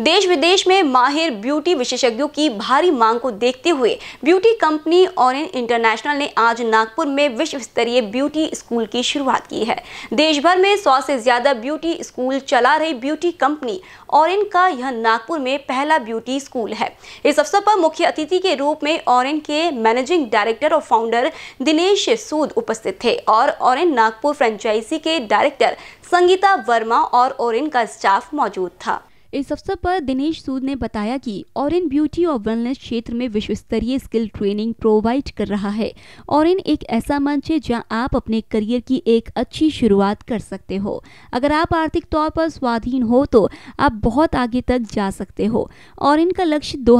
देश विदेश में माहिर ब्यूटी विशेषज्ञों की भारी मांग को देखते हुए ब्यूटी कंपनी ऑरेन इंटरनेशनल ने आज नागपुर में विश्व स्तरीय ब्यूटी स्कूल की शुरुआत की है देश भर में सौ से ज्यादा ब्यूटी स्कूल चला रही ब्यूटी कंपनी ऑरेन का यह नागपुर में पहला ब्यूटी स्कूल है इस अवसर पर मुख्य अतिथि के रूप में और के मैनेजिंग डायरेक्टर और फाउंडर दिनेश सूद उपस्थित थे और ऑरेन नागपुर फ्रेंचाइजी के डायरेक्टर संगीता वर्मा और ओरेन का स्टाफ मौजूद था इस अवसर पर दिनेश सूद ने बताया कि ऑरिन ब्यूटी और वेलनेस क्षेत्र में विश्व स्तरीय स्किल ट्रेनिंग प्रोवाइड कर रहा है ऑरिन एक ऐसा मंच है जहां आप अपने करियर की एक अच्छी शुरुआत कर सकते हो अगर आप आर्थिक तौर पर स्वाधीन हो तो आप बहुत आगे तक जा सकते हो और इनका लक्ष्य दो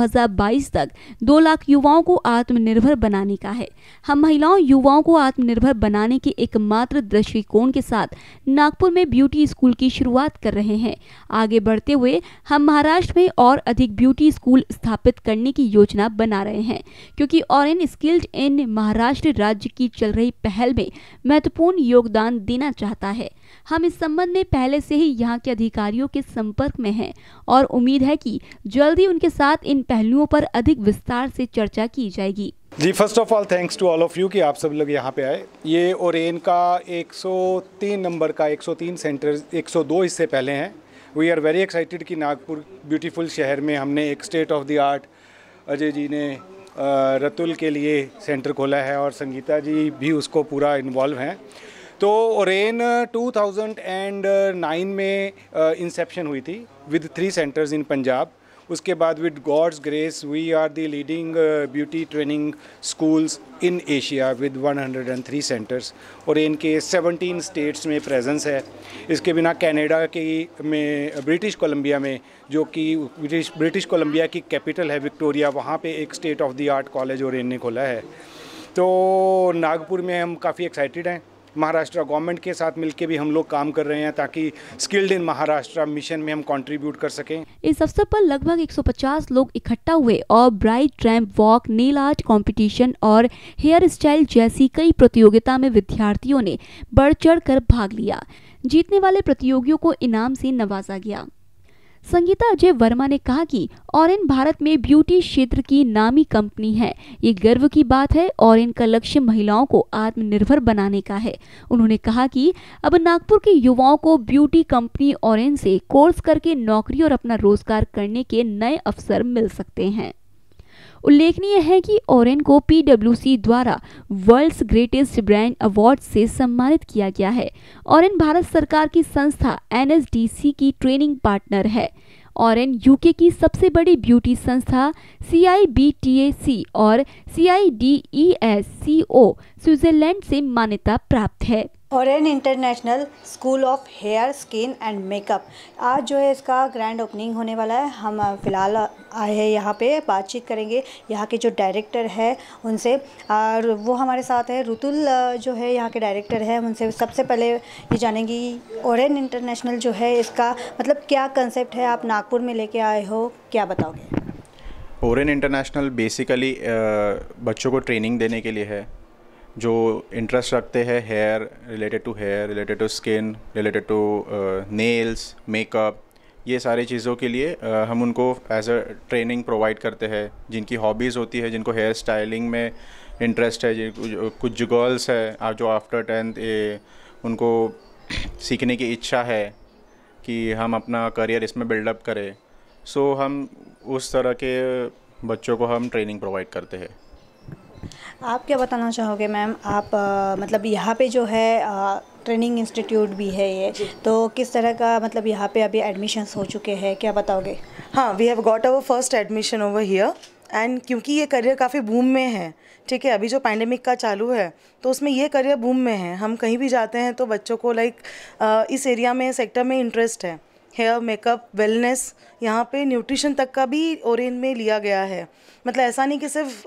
तक दो लाख युवाओं को आत्मनिर्भर बनाने का है हम महिलाओं युवाओं को आत्मनिर्भर बनाने के एकमात्र दृष्टिकोण के साथ नागपुर में ब्यूटी स्कूल की शुरुआत कर रहे हैं आगे बढ़ते हुए हम महाराष्ट्र में और अधिक ब्यूटी स्कूल स्थापित करने की योजना बना रहे हैं क्योंकि ऑरेन स्किल्ड इन महाराष्ट्र राज्य की चल रही पहल में महत्वपूर्ण योगदान देना चाहता है हम इस संबंध में पहले से ही यहाँ के अधिकारियों के संपर्क में हैं और उम्मीद है कि जल्दी उनके साथ इन पहलुओं पर अधिक विस्तार से चर्चा की जाएगी जी first of all thanks to all of you कि आप सब लोग यहाँ पे आए ये ओरेन का 103 नंबर का 103 सेंटर 102 इससे पहले हैं वी आर वेरी एक्साइटेड कि नागपुर ब्यूटीफुल शहर में हमने एक state of the art Ajay ji ने रतुल के लिए सेंटर खोला है और संगीता जी भी उसको पूरा इन्वॉल्व हैं तो रेन 2009 में इंसेप्शन हुई थी with three centres in Punjab उसके बाद with God's grace we are the leading beauty training schools in Asia with 103 centres और इनके 17 स्टेट्स में प्रेजेंस है इसके बिना कनाडा के में ब्रिटिश कोलंबिया में जो कि ब्रिटिश ब्रिटिश कोलंबिया की कैपिटल है विक्टोरिया वहाँ पे एक state of the art college और इनने खोला है तो नागपुर में हम काफ़ी एक्साइटेड हैं महाराष्ट्र गवर्नमेंट के साथ मिलकर भी हम लोग काम कर रहे हैं ताकि स्किल्ड इन महाराष्ट्र मिशन में हम कंट्रीब्यूट कर सकें इस अवसर पर लगभग 150 लोग इकट्ठा हुए और ब्राइट ट्रैम्प वॉक नेल आर्ट कंपटीशन और हेयर स्टाइल जैसी कई प्रतियोगिता में विद्यार्थियों ने बढ़ चढ़ कर भाग लिया जीतने वाले प्रतियोगियों को इनाम से नवाजा गया संगीता अजय वर्मा ने कहा कि ऑरेन भारत में ब्यूटी क्षेत्र की नामी कंपनी है ये गर्व की बात है और इनका लक्ष्य महिलाओं को आत्मनिर्भर बनाने का है उन्होंने कहा कि अब नागपुर के युवाओं को ब्यूटी कंपनी ऑरेन से कोर्स करके नौकरी और अपना रोजगार करने के नए अवसर मिल सकते हैं उल्लेखनीय है कि ओरेन को पीडब्ल्यूसी द्वारा वर्ल्ड्स ग्रेटेस्ट ब्रांड अवार्ड से सम्मानित किया गया है ओरेन भारत सरकार की संस्था एनएसडीसी की ट्रेनिंग पार्टनर है ऑरेन यूके की सबसे बड़ी ब्यूटी संस्था सी आई बी टी ए सी और C I D S C O Switzerland से मान्यता प्राप्त है an international school of hair skin and makeup आज जो है इसका ग्रैंड ओपनिंग होने वाला है हम फ़िलहाल आए हैं यहाँ पे बातचीत करेंगे यहाँ के जो डायरेक्टर है उनसे और वो हमारे साथ है रुतुल जो है यहाँ के डायरेक्टर है उनसे सबसे पहले ये जानेंगी एन इंटरनेशनल जो है इसका मतलब क्या कंसेप्ट है आप नागपुर में लेके आए हो क्या बताओगे और इंटरनेशनल बेसिकली बच्चों को ट्रेनिंग देने के लिए है जो इंटरेस्ट रखते हैं hair related to hair related to skin related to nails makeup ये सारी चीज़ों के लिए uh, हम उनको एज अ ट्रेनिंग प्रोवाइड करते हैं जिनकी हॉबीज़ होती है जिनको हेयर स्टाइलिंग में इंटरेस्ट है कुछ गर्ल्स है आप जो आफ्टर टेंथ उनको सीखने की इच्छा है कि हम अपना करियर इसमें बिल्डअप करें सो so, हम उस तरह के बच्चों को हम ट्रेनिंग प्रोवाइड करते हैं आप क्या बताना चाहोगे मैम आप आ, मतलब यहाँ पे जो है आ, ट्रेनिंग इंस्टीट्यूट भी है ये तो किस तरह का मतलब यहाँ पे अभी एडमिशन्स हो चुके हैं क्या बताओगे हाँ we have got our first admission over here and क्योंकि ये करियर काफ़ी बूम में है ठीक है अभी जो पैंडमिक का चालू है तो उसमें ये करियर बूम में है हम कहीं भी जाते हैं तो बच्चों को लाइक इस एरिया में सेक्टर में इंटरेस्ट है हेयर मेकअप वेलनेस यहाँ पे न्यूट्रिशन तक का भी ओरेन में लिया गया है मतलब ऐसा नहीं कि सिर्फ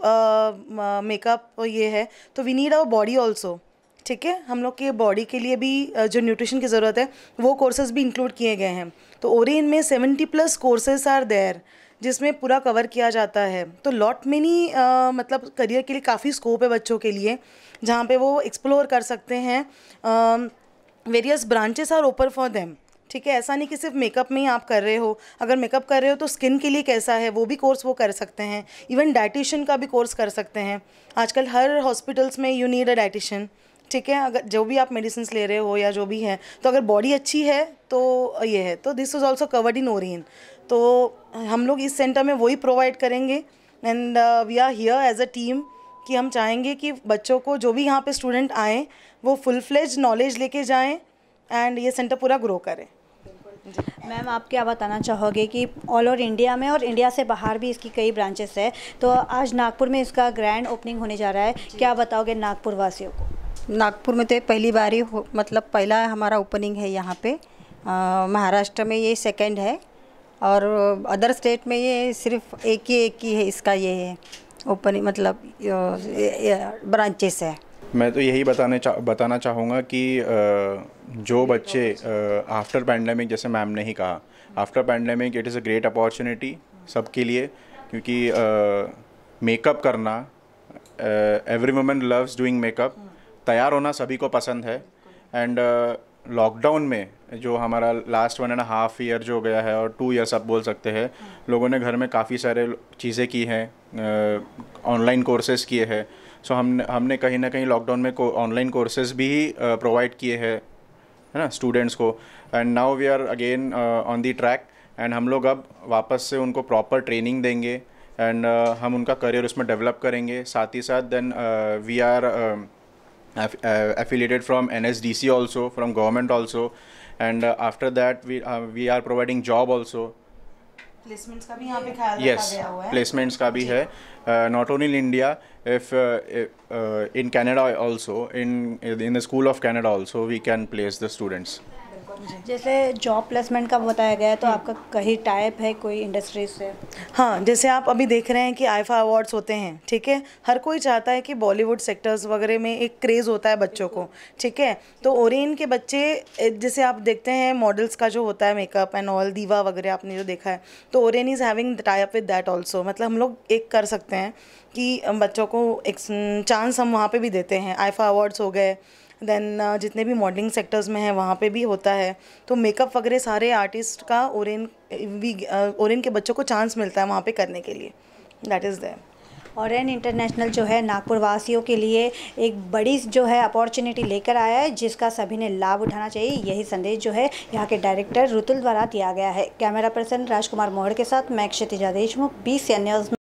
मेकअप ये है तो we need our body also ठीक है हम लोग के बॉडी के लिए भी जो न्यूट्रिशन की ज़रूरत है वो कोर्सेज भी इंक्लूड किए गए हैं तो ओरेन में seventy plus courses are there जिसमें पूरा कवर किया जाता है तो लॉट मेनी मतलब करियर के लिए काफ़ी स्कोप है बच्चों के लिए जहाँ पे वो एक्सप्लोर कर सकते हैं various branches are open for them ठीक है ऐसा नहीं कि सिर्फ मेकअप में ही आप कर रहे हो अगर मेकअप कर रहे हो तो स्किन के लिए कैसा है वो भी कोर्स वो कर सकते हैं इवन डाइटिशियन का भी कोर्स कर सकते हैं आजकल हर हॉस्पिटल्स में यू नीड अ डाइटिशियन ठीक है अगर जो भी आप मेडिसिन ले रहे हो या जो भी है तो अगर बॉडी अच्छी है तो ये है तो this is also covered in Orane तो हम लोग इस सेंटर में वही प्रोवाइड करेंगे and we are here as a team कि हम चाहेंगे कि बच्चों को जो भी यहाँ पे स्टूडेंट आएँ वो फुल फ्लेज नॉलेज लेके जाएँ एंड ये सेंटर पूरा ग्रो करें मैम आप क्या बताना चाहोगे कि ऑल ओवर इंडिया में और इंडिया से बाहर भी इसकी कई ब्रांचेस है तो आज नागपुर में इसका ग्रैंड ओपनिंग होने जा रहा है क्या बताओगे नागपुर वासियों को नागपुर में तो पहली बार ही मतलब पहला हमारा ओपनिंग है यहाँ पे महाराष्ट्र में ये सेकेंड है और अदर स्टेट में ये सिर्फ एक ही एक ही है इसका ये है ओपनिंग मतलब ब्रांचेस है मैं तो यही बताने चा, बताना चाहूँगा कि जो बच्चे आफ्टर पैंडमिक जैसे मैम ने ही कहा after pandemic it is a great opportunity सबके लिए क्योंकि मेकअप करना every women loves doing makeup तैयार होना सभी को पसंद है एंड लॉकडाउन में जो हमारा last one and half year जो गया है और टू ईयर्स आप बोल सकते हैं लोगों ने घर में काफ़ी सारे चीज़ें की हैं ऑनलाइन कोर्सेज़ किए हैं सो हम हमने कहीं ना कहीं लॉकडाउन में ऑनलाइन कोर्सेज भी प्रोवाइड uh, किए हैं है ना स्टूडेंट्स को and now we are again on the track and हम लोग अब वापस से उनको प्रॉपर ट्रेनिंग देंगे एंड uh, हम उनका करियर उसमें डेवलप करेंगे साथ ही साथ then we are from N S D C also from government also and after that we we are providing job also placements का भी यहाँ पे ख्याल रखा गया हुआ है प्लेसमेंट्स का भी है not only in India if in Canada also in in the school of Canada also we can place the students जैसे जॉब प्लेसमेंट का बताया गया है तो आपका कहीं टाइप है कोई इंडस्ट्री से हाँ जैसे आप अभी देख रहे हैं कि आईफा अवार्ड्स होते हैं ठीक है हर कोई चाहता है कि बॉलीवुड सेक्टर्स वगैरह में एक क्रेज़ होता है बच्चों को ठीक है तो ओरिन के बच्चे जैसे आप देखते हैं मॉडल्स का जो होता है मेकअप एंड ऑल दीवा वगैरह आपने जो देखा है तो Orane is having type with that also मतलब हम लोग एक कर सकते हैं कि बच्चों को एक चांस हम वहाँ पर भी देते हैं आईफा अवार्ड्स हो गए देन uh, जितने भी मॉडलिंग सेक्टर्स में है वहाँ पे भी होता है तो मेकअप वगैरह सारे आर्टिस्ट का ओरन वी ओरन के बच्चों को चांस मिलता है वहाँ पे करने के लिए दैट इज़ दैम और एन इंटरनेशनल जो है नागपुर वासियों के लिए एक बड़ी जो है अपॉर्चुनिटी लेकर आया है जिसका सभी ने लाभ उठाना चाहिए यही संदेश जो है यहाँ के डायरेक्टर रुतुल द्वारा दिया गया है कैमरा पर्सन राजकुमार मोहड़ के साथ मैं क्षतिजा देशमुख बी सी